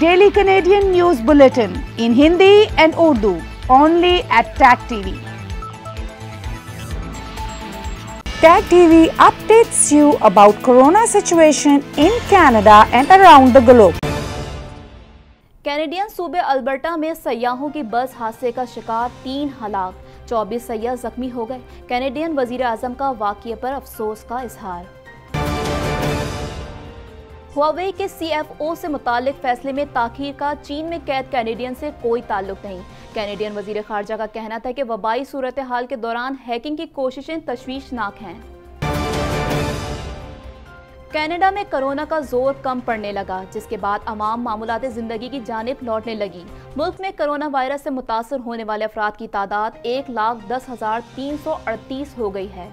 Daily Canadian news bulletin in Hindi and Urdu only at Tag TV Tag TV updates you about corona situation in Canada and around the globe. Canadian सूबे Alberta में सयाहों की बस हादसे का शिकार तीन हलाक 24 सयाह जख्मी हो गए कैनेडियन वजीर अजम का वाक्य पर अफसोस का इजहार हुआवे के सीएफओ से मुतालिक फैसले में ताखिर का चीन में कैद कैनेडियन से कोई ताल्लुक नहीं कैनेडियन वजीर खारजा का कहना था कि वबाई सूरत हाल के दौरान हैकिंग की कोशिशें तशवीशनाक हैं कनाडा में कोरोना का जोर कम पड़ने लगा जिसके बाद आवाम मामूलत ज़िंदगी की जानब लौटने लगी मुल्क में कोरोना वायरस से मुतासर होने वाले अफराद की तादाद एक लाख दस हज़ार तीन सौ अड़तीस हो गई है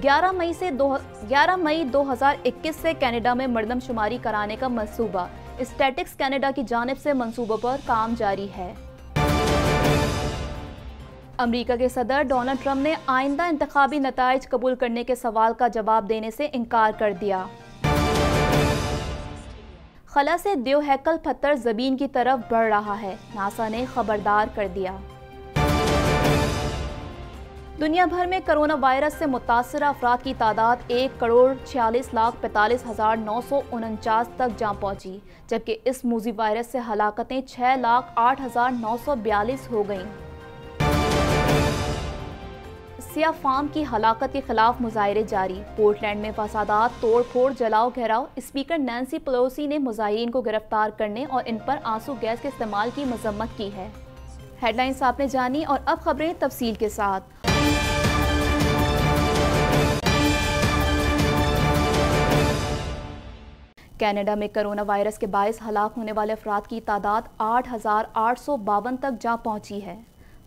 11 मई से दो 11 मई 2021 से कनाडा में मरदमशुमारी कराने का मंसूबा स्टैटिक्स कनाडा की जानब से मंसूबों पर काम जारी है अमेरिका के सदर डोनाल्ड ट्रंप ने आइंदा इंतबी नतज कबूल करने के सवाल का जवाब देने से इनकार कर दिया खला से देवहैकल पत्थर जमीन की तरफ बढ़ रहा है नासा ने खबरदार कर दिया दुनिया भर में कोरोना वायरस से मुतासर अफराद की तादाद एक करोड़ छियालीस लाख पैंतालीस हज़ार नौ सौ उनचास तक जा पहुंची जबकि इस मूजी वायरस से हलाकतें छः लाख आठ हज़ार नौ सौ बयालीस हो गईं सिया फार्म की हलाकत के खिलाफ मुजाहरे जारी पोर्टलैंड में फसादात तोड़ फोड़ जलाओ घेराव स्पीकर नैन्सी पलोसी ने मुजाहन को गिरफ्तार करने और इन पर आंसू गैस के इस्तेमाल की मजम्मत की है हेडलाइंस आपने जानी और अब खबरें तफसील के साथ कैनेडा में कोरोना वायरस के बायस हलाक होने वाले अफराद की तादाद आठ आठ सौ बावन तक जा पहुंची है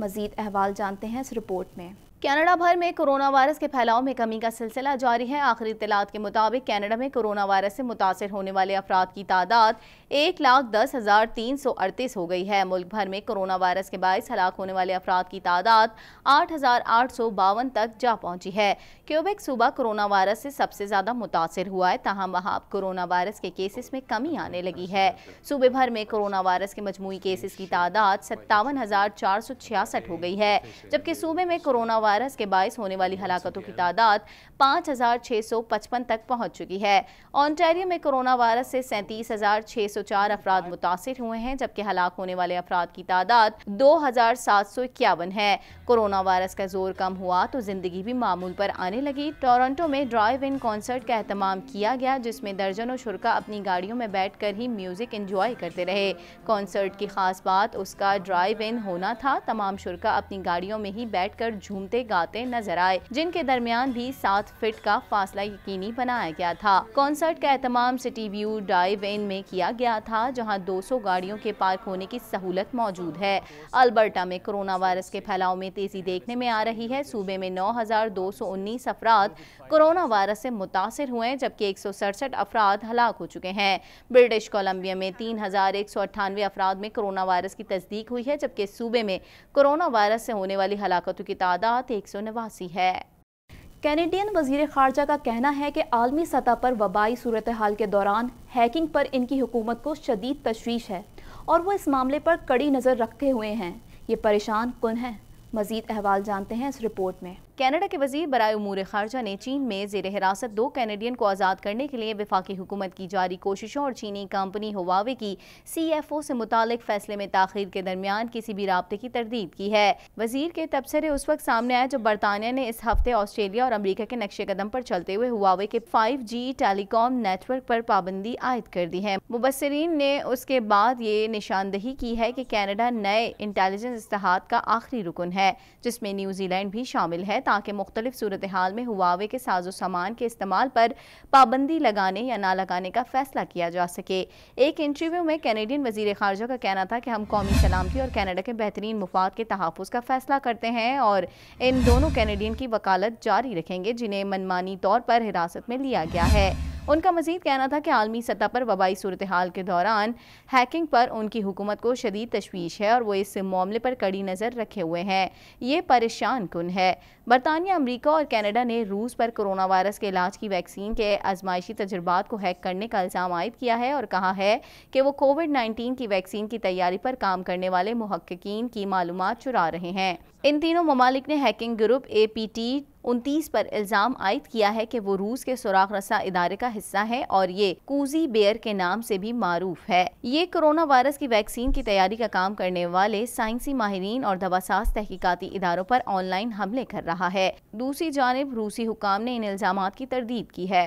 मजीद अहवाल जानते हैं इस रिपोर्ट में कनाडा भर में कोरोना वायरस के फैलाव में कमी का सिलसिला जारी है आखिरी इतलात के मुताबिक कनाडा में कोरोना वायरस से मुतासर होने वाले अफराद की तादाद एक लाख दस हज़ार तीन सौ अड़तीस हो गई है मुल्क भर में कोरोना वायरस के बायस हलाक होने वाले अफराद की तादाद आठ हज़ार आठ सौ बावन तक जा पहुंची है क्यूबेक सूबा कोरोना वायरस से सबसे ज़्यादा मुतासर हुआ है तहम वहाँ अब कोरोना वायरस के केसेस में कमी आने लगी है सूबे भर में कोरोना वायरस के मजमू केसेस की तादाद सत्तावन हज़ार चार सौ छियासठ हो गई है जबकि सूबे में कोरोना वायरस के बायस होने वाली हलाकतों की तादाद 5,655 तक पहुंच चुकी है ऑनटेरियो में कोरोना वायरस से सैंतीस हजार छह सौ चार अफराद मुतासर हुए हैं जबकि हलाक होने वाले अफराद की तादाद दो हजार सात सौ इक्यावन है कोरोना वायरस का जोर कम हुआ तो जिंदगी भी मामूल पर आने लगी टोरंटो में ड्राइव इन कॉन्सर्ट का अहतमाम किया गया जिसमें दर्जनों शुरा अपनी गाड़ियों में बैठ कर ही म्यूजिक इंजॉय करते रहे कॉन्सर्ट की खास बात उसका ड्राइव इन होना था तमाम शुरा अपनी गाड़ियों में ही बैठ कर झूमते गाते गाते नजर आए जिनके दरमियान भी सात फिट का फासला यकीनी बनाया गया था कॉन्सर्ट का एहतमाम सिटी व्यू ड्राइव इन में किया गया था जहाँ दो सौ गाड़ियों के पार्क होने की सहूलत मौजूद है अल्बर्टा में कोरोना वायरस के फैलाव में तेजी देखने में आ रही है सूबे में नौ हजार दो सौ उन्नीस अफराद कोरोना वायरस से मुतासर हुए जबकि एक सौ सड़सठ अफराद हलाक हो चुके हैं ब्रिटिश कोलंबिया में तीन हजार एक सौ अट्ठानवे अफराद में कोरोना वायरस की तस्दीक हुई है जबकि सूबे में कोरोना वायरस से होने वाली हलाकतों की तादाद साथ एक है कैनेडियन वजीर खारजा का कहना है कि आलमी सतह पर वबाई सूरत हाल के दौरान हैकिंग पर इनकी हुकूमत को शदीद तशवीश है और वो इस मामले पर कड़ी नज़र रखे हुए हैं ये परेशान कन है मज़ीद अहवाल जानते हैं इस रिपोर्ट में कनाडा के वजीर बरए उमूर खारजा ने चीन में जेर हिरासत दो कैनेडियन को आज़ाद करने के लिए विफाक हुकूमत की जारी कोशिशों और चीनी कंपनी होवावे की सी एफ ओ से मुतल फैसले में तखिर के दरमियान किसी भी रबते की तरदीद की है वजीर के तबसरे उस वक्त सामने आया जब बरतानिया ने इस हफ्ते ऑस्ट्रेलिया और अमरीका के नक्शे कदम पर चलते हुए हुआवे के फाइव जी टेलीकॉम नेटवर्क पर पाबंदी आयद कर दी है मुबसरीन ने उसके बाद ये निशानदही की है कि कैनेडा नए इंटेलिजेंस इस्तेहाद का आखिरी रुकन है जिसमें न्यूजीलैंड भी शामिल है ताकि मुख्तलिफ सूरत हाल में हुआवे के साजो सामान के इस्तेमाल पर पाबंदी लगाने या ना लगाने का फैसला किया जा सके एक इंटरव्यू में कैनेडियन वजीर खारजा का कहना था कि हम कौमी सलामती और कैनेडा के बेहतरीन मफाद के तहफ़ का फैसला करते हैं और इन दोनों कैनेडियन की वकालत जारी रखेंगे जिन्हें मनमानी तौर पर हिरासत में लिया गया है उनका मजीद कहना था कि आलमी सतह पर वबाई सूरत हाल के दौरान हैकिंग पर उनकी हुकूमत को शदीद तशवीश है और वो इस मामले पर कड़ी नज़र रखे हुए हैं ये परेशान कन है बरतानिया अमरीका और कैनेडा ने रूस पर कोरोना वायरस के इलाज की वैक्सीन के आजमाइशी तजुर्बा को हैक करने का इल्ज़ाम आयद किया है और कहा है कि वो कोविड नाइन्टीन की वैक्सीन की तैयारी पर काम करने वाले महक्कीन की मालूम चुरा रहे हैं इन तीनों ममालिक ने hacking group A P T उनतीस पर इल्ज़ाम आयद किया है कि वो रूस के सुराख रसा इदारे का हिस्सा है और ये कूजी बेयर के नाम से भी मारूफ है ये कोरोना वायरस की वैक्सीन की तैयारी का काम करने वाले साइंसी माहरीन और दवासाज तहकीकती इदारों पर ऑनलाइन हमले कर रहा है दूसरी जानब रूसी हुकाम ने इन इल्ज़ाम की तरदीद की है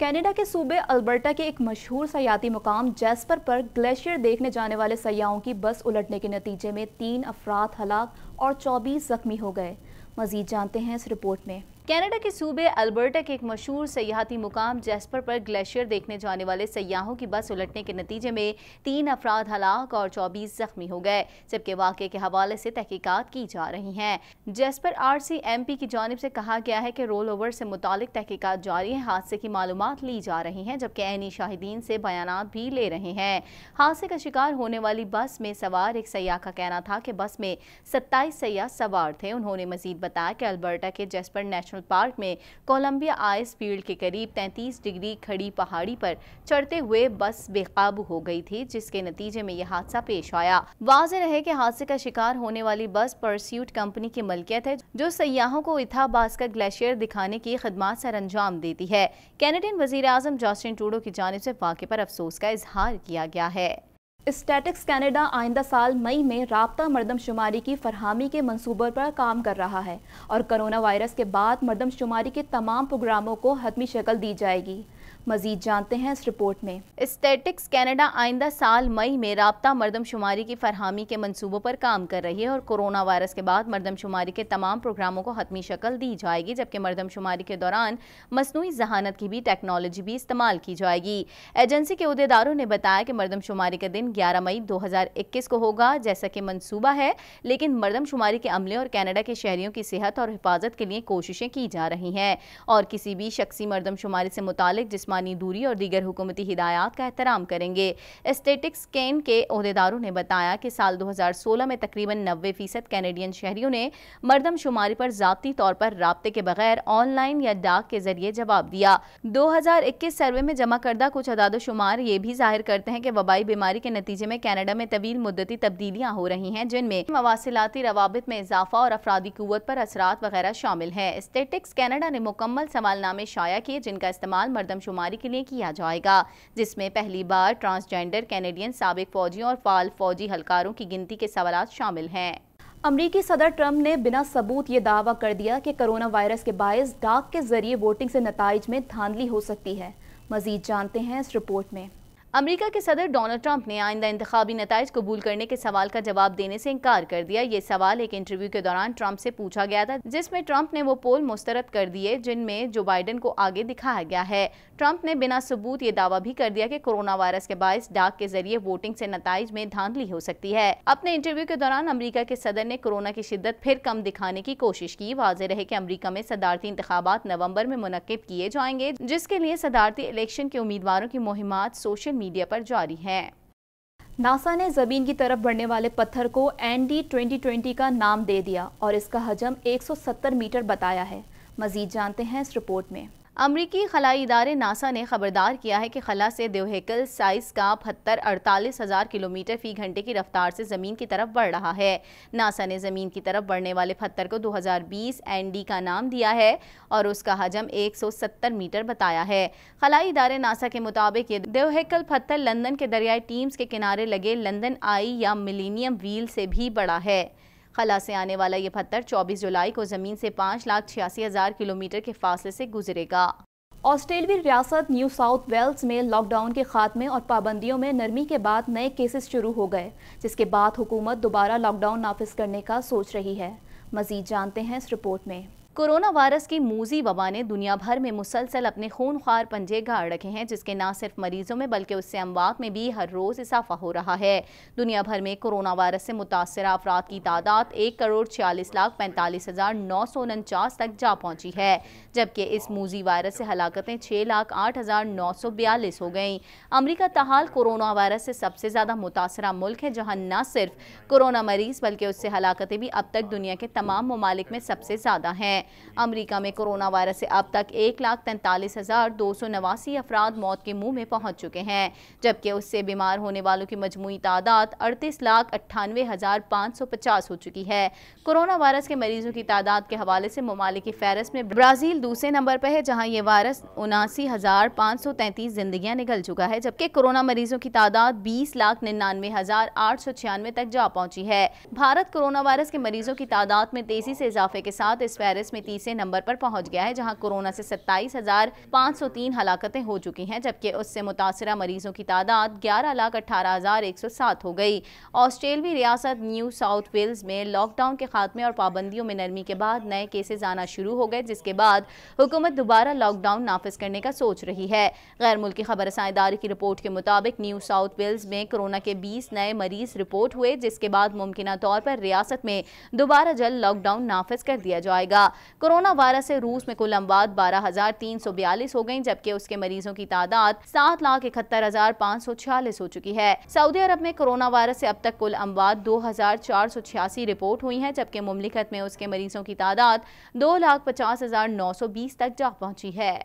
कनाडा के सूबे अल्बर्टा के एक मशहूर सयाती मुकाम जैस्पर पर ग्लेशियर देखने जाने वाले सयाहों की बस उलटने के नतीजे में तीन अफराद हलाक और 24 जख्मी हो गए मजीद जानते हैं इस रिपोर्ट में कनाडा के सूबे अल्बर्टा के एक मशहूर सयाहती मुकाम जैस्पर पर ग्लेशियर देखने जाने वाले सयाहों की बस उलटने के नतीजे में तीन अफराद हलाक और चौबीस जख्मी हो गए जबकि वाकये के हवाले से तहकीकात की जा रही हैं Jasper R C M P की जानब से कहा गया है कि रोल ओवर से मुतल तहकीकत जारी है हादसे की मालूम ली जा रही हैं जबकि ऐनी शाहिदीन से बयान भी ले रहे हैं हादसे का शिकार होने वाली बस में सवार एक सयाह का कहना था कि बस में सत्ताईस सयाह सवार थे उन्होंने मजीद बताया कि अल्बर्टा के जैस्पर नेशनल नेशनल पार्क में कोलंबिया आइस फील्ड के करीब 33 डिग्री खड़ी पहाड़ी पर चढ़ते हुए बस बेकाबू हो गई थी जिसके नतीजे में यह हादसा पेश आया वाज रहे कि हादसे का शिकार होने वाली बस परस्यूट कंपनी की मलकियत है जो सयाहों को इथा बास्कर ग्लेशियर दिखाने की खदमात सर अंजाम देती है कैनेडियन वजीर आजम जॉस्टिन टूडो की जानब ऐसी वाक़े आरोप अफसोस का इजहार किया गया है स्टैटिक्स कैनेडा आइंदा साल मई में रबता मरदमशुमारी की फरहमी के मनसूबों पर काम कर रहा है और करोना वायरस के बाद मरदमशुमारी के तमाम प्रोग्रामों को हतमी शक्ल दी जाएगी मजीद जानते हैं इस रिपोर्ट में स्टेटिक्स कैनेडा आइंदा साल मई में रबता मरदमशुमारी की फरहमी के मनसूबों पर काम कर रही है और कोरोना वायरस के बाद मरदमशुमारी के तमाम प्रोग्रामों को हतमी शक्ल दी जाएगी जबकि मरदमशुमारी के दौरान मसनू जहानत की भी टेक्नोलॉजी भी इस्तेमाल की जाएगी एजेंसी के अहदेदारों ने बताया कि मरदमशुमारी का दिन ग्यारह मई दो हज़ार इक्कीस को होगा जैसा कि मनसूबा है लेकिन मरदमशुमारी के अमले और कैनेडा के शहरियों की सेहत और हिफाजत के लिए कोशिशें की जा रही हैं और किसी भी शख्सी मरदमशुमारी से मुतल जिसम जिसमानी दूरी और दीगर हुकूमती हिदायत का एहतराम करेंगे एस्थेटिक्स कैन के अहदेदारों ने बताया कि साल 2016 में तकरीबन नबे फ़ीसद कैनेडियन शहरीों ने मरदमशुमारी पर जबती तौर पर रबते के बगैर ऑनलाइन या डाक के जरिए जवाब दिया इक्कीस सर्वे में जमा करदा कुछ अदादोशुमार ये भी जाहिर करते हैं कि वबाई बीमारी के नतीजे में कैनेडा में तवील मुद्दती तब्दीलियाँ हो रही हैं जिनमें मवासिलती रवाबित में इजाफा और अफराधी क़वत पर असरा वगैरह शामिल हैं स्टेटिक्स कैनेडा ने मुकम्मल सवालनामे शाया किए जिनका इस्तेमाल मरदमशुमारी शुमारी के लिए किया जाएगा जिसमें पहली बार ट्रांसजेंडर कैनेडियन सबक फौजियों और फाल फौजी हलकारों की गिनती के सवाल शामिल हैं अमरीकी सदर ट्रंप ने बिना सबूत ये दावा कर दिया कि कोरोना वायरस के बायस डाक के जरिए वोटिंग से नतज में धांधली हो सकती है मजीद जानते हैं इस रिपोर्ट में अमरीका के सदर डोनाल्ड ट्रंप ने आइंदा इंतबी नतज कबूल करने के सवाल का जवाब देने से इनकार कर दिया ये सवाल एक इंटरव्यू के दौरान ट्रंप से पूछा गया था जिसमें ट्रंप ने वो पोल मुस्तरद कर दिए जिनमें जो बाइडन को आगे दिखाया गया है ट्रंप ने बिना सबूत ये दावा भी कर दिया कि कोरोना वायरस के बायस डाक के जरिए वोटिंग से नतज में धांधली हो सकती है अपने इंटरव्यू के दौरान अमरीका के सदर ने कोरोना की शिद्दत फिर कम दिखाने की कोशिश की वाज रहे की अमरीका में सदारती इंतबात नवम्बर में मुनद किए जाएंगे जिसके लिए सदारती इलेक्शन के उम्मीदवारों की मुहिमात सोशल मीडिया पर जारी है नासा ने ज़मीन की तरफ बढ़ने वाले पत्थर को एन डी ट्वेंटी का नाम दे दिया और इसका हजम 170 मीटर बताया है मजीद जानते हैं इस रिपोर्ट में अमरीकी खलाई इदारे नासा ने खबरदार किया है कि खला से देवहेकल साइज का पत्थर अड़तालीस हज़ार किलोमीटर फ़ी घंटे की रफ्तार से ज़मीन की तरफ बढ़ रहा है नासा ने ज़मीन की तरफ बढ़ने वाले पत्थर को 2020 एनडी का नाम दिया है और उसका हजम 170 मीटर बताया है खलाई इदारे नासा के मुताबिक ये देवहेकल पत्थर लंदन के दरियाई टीम्स के किनारे लगे लंदन आई या मिलीनियम व्हील से भी बड़ा है खला से आने वाला ये पत्थर चौबीस जुलाई को ज़मीन से पाँच लाख छियासी हज़ार किलोमीटर के फासले से गुजरेगा ऑस्ट्रेलवी रियासत न्यू साउथ वेल्स में लॉकडाउन के खात्मे और पाबंदियों में नरमी के बाद नए केसेस शुरू हो गए जिसके बाद हुकूमत दोबारा लॉकडाउन नाफिज करने का सोच रही है मजीद जानते हैं इस रिपोर्ट में कोरोना वायरस की मूजी वबा ने दुनिया भर में मुसलसल अपने खून ख्वार पंजे गाड़ रखे हैं जिसके न सिर्फ मरीजों में बल्कि उससे अमवात में भी हर रोज़ इजाफा हो रहा है दुनिया भर में कोरोना वायरस से मुतासर अफराद की तादाद एक करोड़ छियालीस लाख पैंतालीस हज़ार नौ सौ उनचास तक जा पहुंची है जबकि इस मूजी वायरस से हलाकतें छः लाख आठ हज़ार नौ सौ बयालीस हो गई अमरीका तहाल कोरोना वायरस से सबसे ज़्यादा मुतासर मुल्क है जहाँ न सिर्फ कोरोना मरीज बल्कि उससे हलाकतें भी अब तक दुनिया के तमाम ममालिक में सबसे ज़्यादा हैं अमरीका में कोरोना वायरस से अब तक एक लाख तैंतालीस हज़ार दो सौ नवासी अफराद मौत के मुंह में पहुंच चुके हैं जबकि उससे बीमार होने वालों की मजमुई तादाद अड़तीस लाख अट्ठानवे हज़ार पाँच सौ पचास हो चुकी है कोरोना वायरस के मरीजों की तादाद के हवाले से ममालिक फहरस में ब्राज़ील दूसरे नंबर पर है जहाँ ये वायरस उनासी हज़ार पाँच सौ तैंतीस जिंदगियाँ निकल चुका है जबकि कोरोना मरीजों की तादाद बीस लाख निन्यानवे हज़ार आठ सौ छियानवे तक जा पहुँची है भारत कोरोना वायरस के मरीजों की तादाद में तेजी से इजाफे के साथ इस वायरस में तीसरे नंबर पर पहुंच गया है जहां कोरोना से सत्ताईस हजार पाँच सौ तीन हलाकतें हो चुकी हैं जबकि उससे मुतासर मरीजों की तादाद ग्यारह लाख अठारह हजार एक सौ सात हो गई ऑस्ट्रेलवी रियासत न्यू साउथ वेल्स में लॉकडाउन के खात्मे और पाबंदियों में नरमी के बाद नए केसेज आना शुरू हो गए जिसके बाद हुकूमत दोबारा लॉकडाउन नाफिज करने का सोच रही है गैर मुल्की खबर इदारे की रिपोर्ट के मुताबिक न्यू साउथ वेल्स में कोरोना के बीस नए मरीज रिपोर्ट हुए जिसके बाद मुमकिन तौर पर रियासत में दोबारा जल्द लॉकडाउन नाफिज कर दिया जाएगा कोरोना वायरस से रूस में कुल अमवात बारह हजार तीन सौ बयालीस हो गयी जबकि उसके मरीजों की तादाद सात लाख इकहत्तर हजार पाँच सौ छियालीस हो चुकी है सऊदी अरब में कोरोना वायरस से अब तक कुल अमवात दो हजार चार सौ छियासी रिपोर्ट हुई है जबकि मुमलिकत में उसके मरीजों की तादाद दो लाख पचास हजार नौ सौ बीस तक जा पहुंची है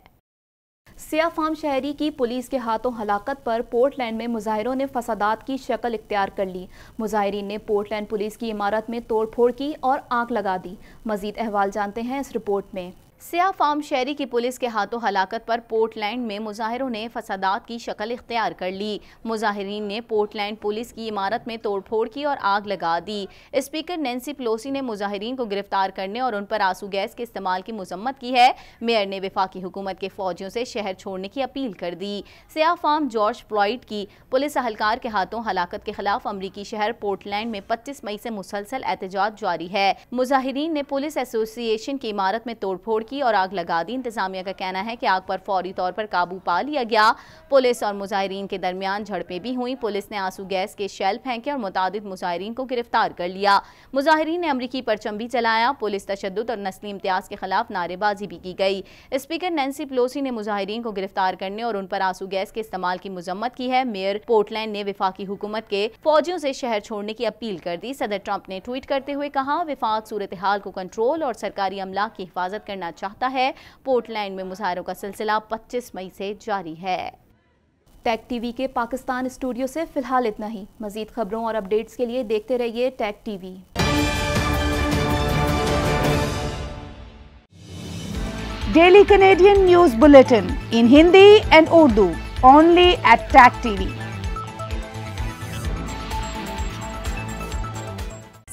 सिया फार्म शहरी की पुलिस के हाथों हलाकत पर पोर्टलैंड में मुजाहिरों ने फसादात की शक्ल इख्तियार कर ली मुजाहरीन ने पोर्टलैंड पुलिस की इमारत में तोड़फोड़ की और आग लगा दी मजीद अहवाल जानते हैं इस रिपोर्ट में सिया फार्म शहरी की पुलिस के हाथों हलाकत पर पोर्टलैंड में मुजाहिरों ने फसादात की शक्ल इख्तियार कर ली मुजाहरीन ने पोर्टलैंड पुलिस की इमारत में तोड़फोड़ की और आग लगा दी स्पीकर नैन्सी प्लोसी ने मुजाहरीन को गिरफ्तार करने और उन पर आंसू गैस के इस्तेमाल की मजम्मत की है मेयर ने विफाकी हुकूमत के फौजियों से शहर छोड़ने की अपील कर दी सिया फार्म जॉर्ज फ्लॉइड की पुलिस अहलकार के हाथों हलाकत के खिलाफ अमरीकी शहर पोर्टलैंड में पच्चीस मई से मुसलसल एहतजाज जारी है मुजाहरीन ने पुलिस एसोसिएशन की इमारत में तोड़फोड़ की और आग लगा दी इंतजामिया का कहना है कि आग पर फौरी तौर पर काबू पा लिया गया पुलिस और मुजाहरीन के दरमियान झड़पें भी हुई पुलिस ने आंसू गैस के शेल फेंके और मुतद मुजाहरीन को गिरफ्तार कर लिया मुजाहरीन ने अमरीकी परचम भी चलाया पुलिस तशद और नस्ली इम्तियाज के खिलाफ नारेबाजी भी की गई स्पीकर नैन्सी प्लोसी ने मुजाहरीन को गिरफ्तार करने और उन पर आंसू गैस के इस्तेमाल की मजम्मत की है मेयर पोर्टलैंड ने विफाकी हुकूमत के फौजियों से शहर छोड़ने की अपील कर दी सदर ट्रंप ने ट्वीट करते हुए कहा विफाक सूरत हाल को कंट्रोल और सरकारी अमला की हिफाजत करना चाहता है पोर्टलैंड में मुजाहरों का सिलसिला पच्चीस मई से जारी है टैग टीवी के पाकिस्तान स्टूडियो से फिलहाल इतना ही मजीद खबरों और अपडेट्स के लिए देखते रहिए Tag TV daily Canadian news bulletin in Hindi and Urdu only at Tag TV